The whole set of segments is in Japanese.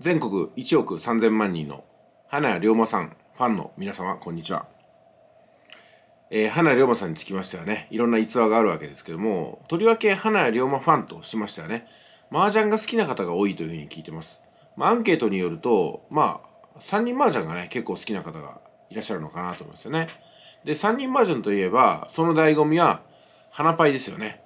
全国1億3000万人の花屋龍馬さんファンの皆様こんにちは、えー、花屋龍馬さんにつきましてはねいろんな逸話があるわけですけどもとりわけ花屋龍馬ファンとしましてはね麻雀が好きな方が多いというふうに聞いてます、まあ、アンケートによるとまあ3人麻雀がね結構好きな方がいらっしゃるのかなと思いますよねで3人麻雀といえばその醍醐味は花パイですよね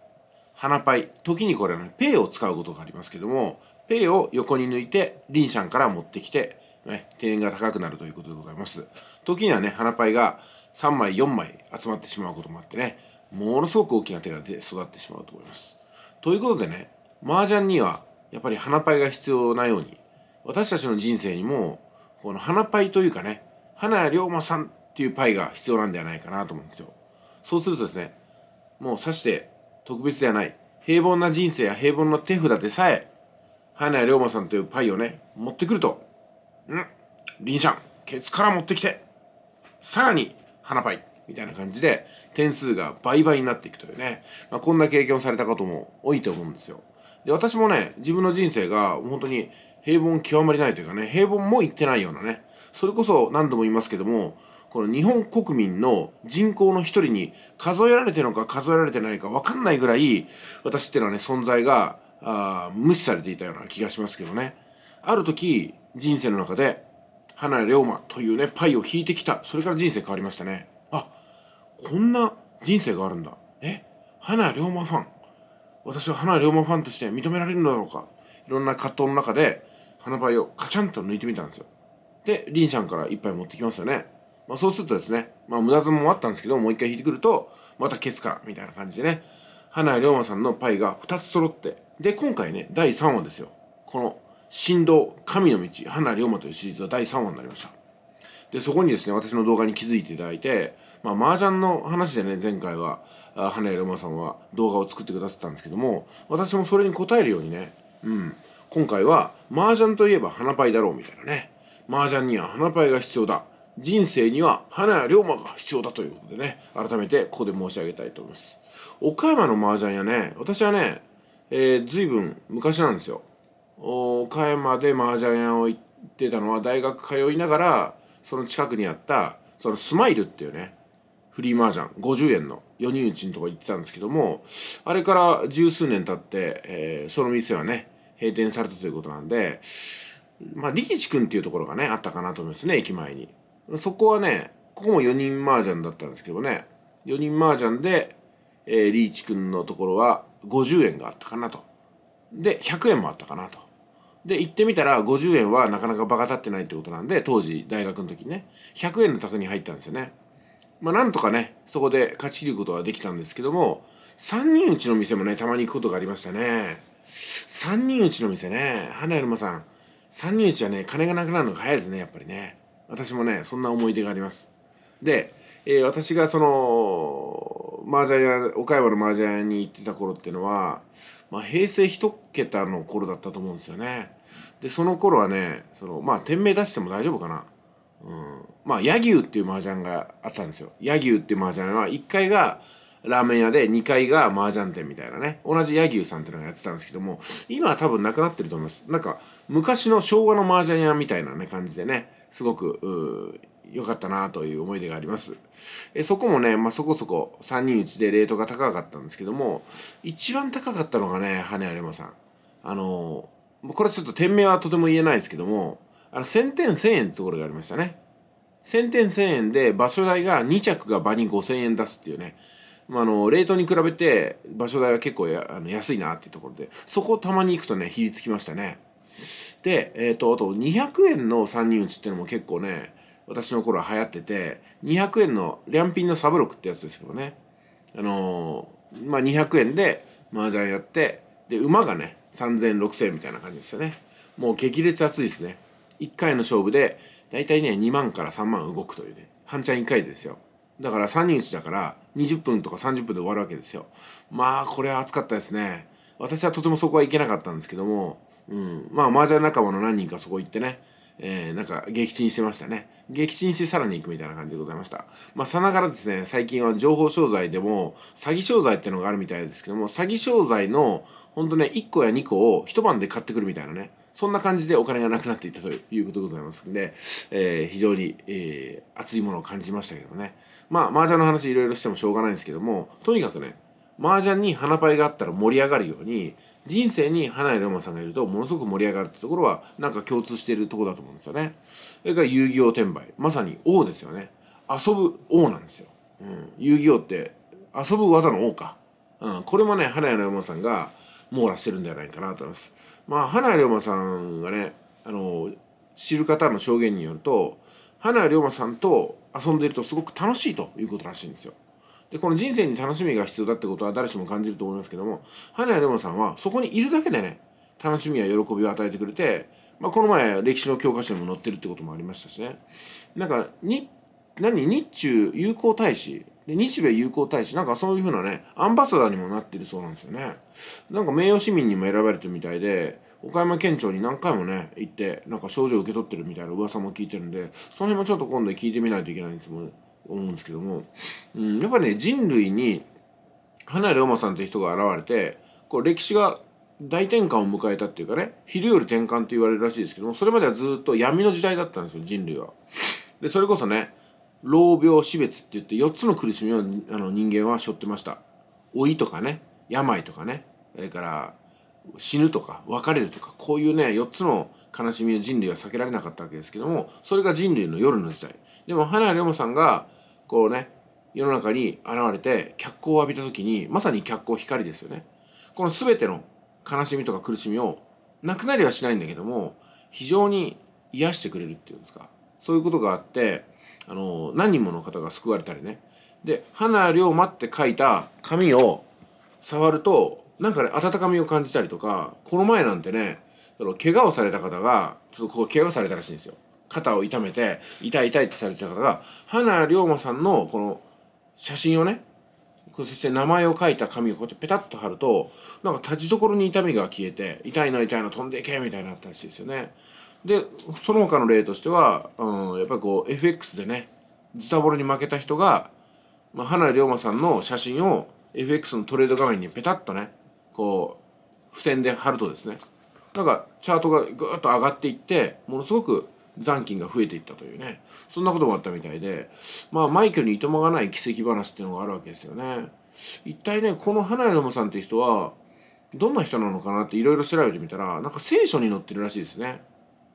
花パイ時にこれはねペイを使うことがありますけどもペイを横に抜いて、リンシャンから持ってきて、ね、点が高くなるということでございます。時にはね、花パイが3枚、4枚集まってしまうこともあってね、ものすごく大きな手がで育ってしまうと思います。ということでね、麻雀にはやっぱり花パイが必要なように、私たちの人生にも、この花パイというかね、花谷龍馬さんっていうパイが必要なんではないかなと思うんですよ。そうするとですね、もうさして特別ではない、平凡な人生や平凡な手札でさえ、羽谷龍馬さんというパイをね持ってくるとうんリンシャンケツから持ってきてさらに花パイみたいな感じで点数が倍々になっていくというね、まあ、こんな経験をされた方も多いと思うんですよで私もね自分の人生が本当に平凡極まりないというかね平凡も行ってないようなねそれこそ何度も言いますけどもこの日本国民の人口の一人に数えられてるのか数えられてないか分かんないぐらい私っていうのはね存在があ無視されていたような気がしますけどねある時人生の中で花屋龍馬というねパイを引いてきたそれから人生変わりましたねあこんな人生があるんだえ花屋龍馬ファン私は花屋龍馬ファンとして認められるのだろうかいろんな葛藤の中で花パイをカチャンと抜いてみたんですよでリンシャンから一杯持ってきますよねまあ、そうするとですね、まあ、無駄相もあったんですけど、もう一回引いてくると、またケツから、みたいな感じでね、花屋龍馬さんのパイが2つ揃って、で今回ね第3話ですよこの「神道神の道花龍馬」というシリーズは第3話になりましたでそこにですね私の動画に気づいていただいてまあ麻雀の話でね前回は花屋龍馬さんは動画を作ってくださったんですけども私もそれに答えるようにねうん今回は麻雀といえば花パイだろうみたいなね麻雀には花パイが必要だ人生には花や龍馬が必要だということでね改めてここで申し上げたいと思います岡山の麻雀やね私はねえー、ぶん昔なんですよ岡山で麻雀屋を行ってたのは大学通いながらその近くにあったそのスマイルっていうねフリー麻雀50円の4人打ちのとこ行ってたんですけどもあれから十数年経って、えー、その店はね閉店されたということなんでまあリーチ君っていうところがねあったかなと思いますね駅前にそこはねここも4人麻雀だったんですけどね4人麻雀で、えー、リーチ君のところは50円があったかなと。で、100円もあったかなと。で、行ってみたら50円はなかなか場が立ってないってことなんで、当時大学の時にね、100円の卓に入ったんですよね。まあなんとかね、そこで勝ち切ることはできたんですけども、3人うちの店もね、たまに行くことがありましたね。3人うちの店ね、花よりまさん、3人うちはね、金がなくなるのが早いですね、やっぱりね。私もね、そんな思い出があります。で、えー、私がその、麻雀屋岡山の麻雀屋に行ってた頃っていうのは、まあ、平成一桁の頃だったと思うんですよねでその頃はねそのまあ店名出しても大丈夫かなうんまあ柳生っていう麻雀があったんですよ柳生っていう麻雀は1階がラーメン屋で2階が麻雀店みたいなね同じ柳生さんっていうのがやってたんですけども今は多分なくなってると思いますなんか昔の昭和の麻雀屋みたいなね感じでねすごく良かったなという思い出があります。えそこもね、まあ、そこそこ3人打ちでレートが高かったんですけども、一番高かったのがね、羽有馬さん。あのこれちょっと店名はとても言えないですけども、あの、1000点1000円ってところがありましたね。1000点1000円で場所代が2着が場に5000円出すっていうね、まあ、あの、レートに比べて場所代は結構あの安いなっていうところで、そこたまに行くとね、比率きましたね。で、えっ、ー、と、あと200円の3人打ちっていうのも結構ね、私の頃は流行ってて、200円の、両品のサブロックってやつですけどね。あのー、まあ、200円で麻雀やって、で、馬がね、3000円、6000円みたいな感じですよね。もう激烈熱いですね。1回の勝負で、大体ね、2万から3万動くというね。半ちゃん1回ですよ。だから3人打ちだから、20分とか30分で終わるわけですよ。まあ、これは熱かったですね。私はとてもそこはいけなかったんですけども、うん。まあ、麻雀仲間の何人かそこ行ってね、えー、なんか撃沈してましたね。撃沈してさらに行くみたいな感じでございました。まあ、さながらですね、最近は情報商材でも、詐欺商材ってのがあるみたいですけども、詐欺商材の、ほんとね、1個や2個を一晩で買ってくるみたいなね、そんな感じでお金がなくなっていったということでございますんで、えー、非常に、えー、熱いものを感じましたけどね。まあ、麻雀の話いろいろしてもしょうがないんですけども、とにかくね、麻雀に花パイがあったら盛り上がるように、人生に花井龍馬さんがいるとものすごく盛り上がるってところはなんか共通しているところだと思うんですよねそれから遊戯王転売まさに王ですよね遊ぶ王なんですよ、うん、遊戯王って遊ぶ技の王か、うん、これもね花井龍馬さんが網羅してるんではないかなと思いますまあ花井龍馬さんがねあの知る方の証言によると花井龍馬さんと遊んでいるとすごく楽しいということらしいんですよでこの人生に楽しみが必要だってことは誰しも感じると思いますけども花屋レモンさんはそこにいるだけでね楽しみや喜びを与えてくれて、まあ、この前歴史の教科書にも載ってるってこともありましたしねなんかに何日中友好大使で日米友好大使なんかそういうふうなねアンバサダーにもなってるそうなんですよねなんか名誉市民にも選ばれてるみたいで岡山県庁に何回もね行ってなんか症状を受け取ってるみたいな噂も聞いてるんでその辺もちょっと今度聞いてみないといけないんですもん思うんですけども、うん、やっぱね人類に花龍馬さんっいう人が現れてこう歴史が大転換を迎えたっていうかね昼より転換って言われるらしいですけどもそれまではずっと闇の時代だったんですよ人類は。でそれこそね老病死別って言って4つの苦しみをあの人間は背負ってました。老いとかね病とかねそれから死ぬとか別れるとかこういうね4つの悲しみを人類は避けられなかったわけですけどもそれが人類の夜の時代でも花屋龍馬さんがこうね世の中に現れて脚光を浴びた時にまさに脚光光ですよねこの全ての悲しみとか苦しみをなくなりはしないんだけども非常に癒してくれるっていうんですかそういうことがあってあの何人もの方が救われたりねで花龍馬って書いた紙を触るとなんかね温かみを感じたりとかこの前なんてねその怪我をされた方がちょっとこう怪我されたらしいんですよ肩を痛めて、痛い痛いってされてた方が、花龍馬さんのこの写真をね、そして名前を書いた紙をこうやってペタッと貼ると、なんか立ちどころに痛みが消えて、痛いの痛いの飛んでいけみたいになったらしいですよね。で、その他の例としては、うん、やっぱりこう FX でね、ズタボロに負けた人が、まあ、花龍馬さんの写真を FX のトレード画面にペタッとね、こう、付箋で貼るとですね、なんかチャートがぐーっと上がっていって、ものすごく残金が増えていったというねそんなこともあったみたいでまあ枚挙にいとまがない奇跡話っていうのがあるわけですよね一体ねこの花屋のさんって人はどんな人なのかなっていろいろ調べてみたらなんか聖書に載ってるらしいですね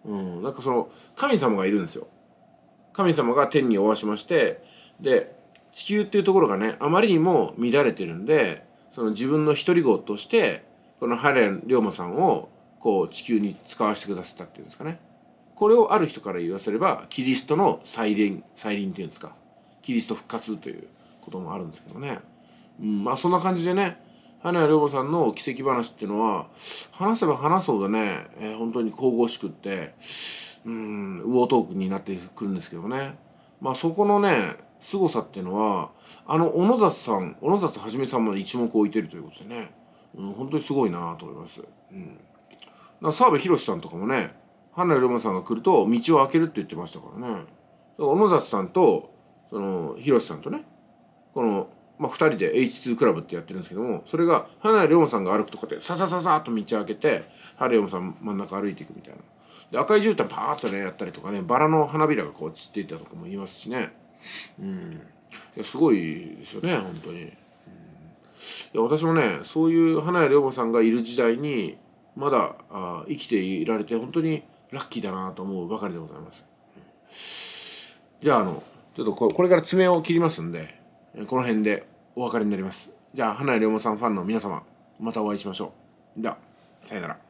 うんなんかその神様がいるんですよ神様が天におわしましてで地球っていうところがねあまりにも乱れてるんでその自分の一人号としてこのハレン龍馬さんをこう地球に使わせてくださったっていうんですかねこれをある人から言わせればキリストの再臨再臨っていうんですかキリスト復活ということもあるんですけどね、うん、まあそんな感じでね花屋良子さんの奇跡話っていうのは話せば話そうでね、えー、本当に神々しくってうんウートークになってくるんですけどねまあそこのね凄さっていうのはあの小野里さん小野里はじめさんまで一目置いてるということでね、うん、本当にすごいなと思います。うん、澤部寛さんとかもね花龍馬さんが来ると道を開けるって言ってましたからね小野里さんとその広瀬さんとねこの、まあ、2人で H2 クラブってやってるんですけどもそれが花屋龍馬さんが歩くとこでささささっと道開けて花井龍馬さん真ん中歩いていくみたいなで赤い絨毯パーッとねやったりとかねバラの花びらがこう散っていったとかも言いますしねうんすごいですよね本当に、うん、いや私もねそういう花屋良馬さんがいる時代にまだあ生きていられて本当にラッキーだなと思うばかりでございます。じゃあ、あの、ちょっとこれから爪を切りますんで、この辺でお別れになります。じゃあ、花井龍馬さんファンの皆様、またお会いしましょう。では、さよなら。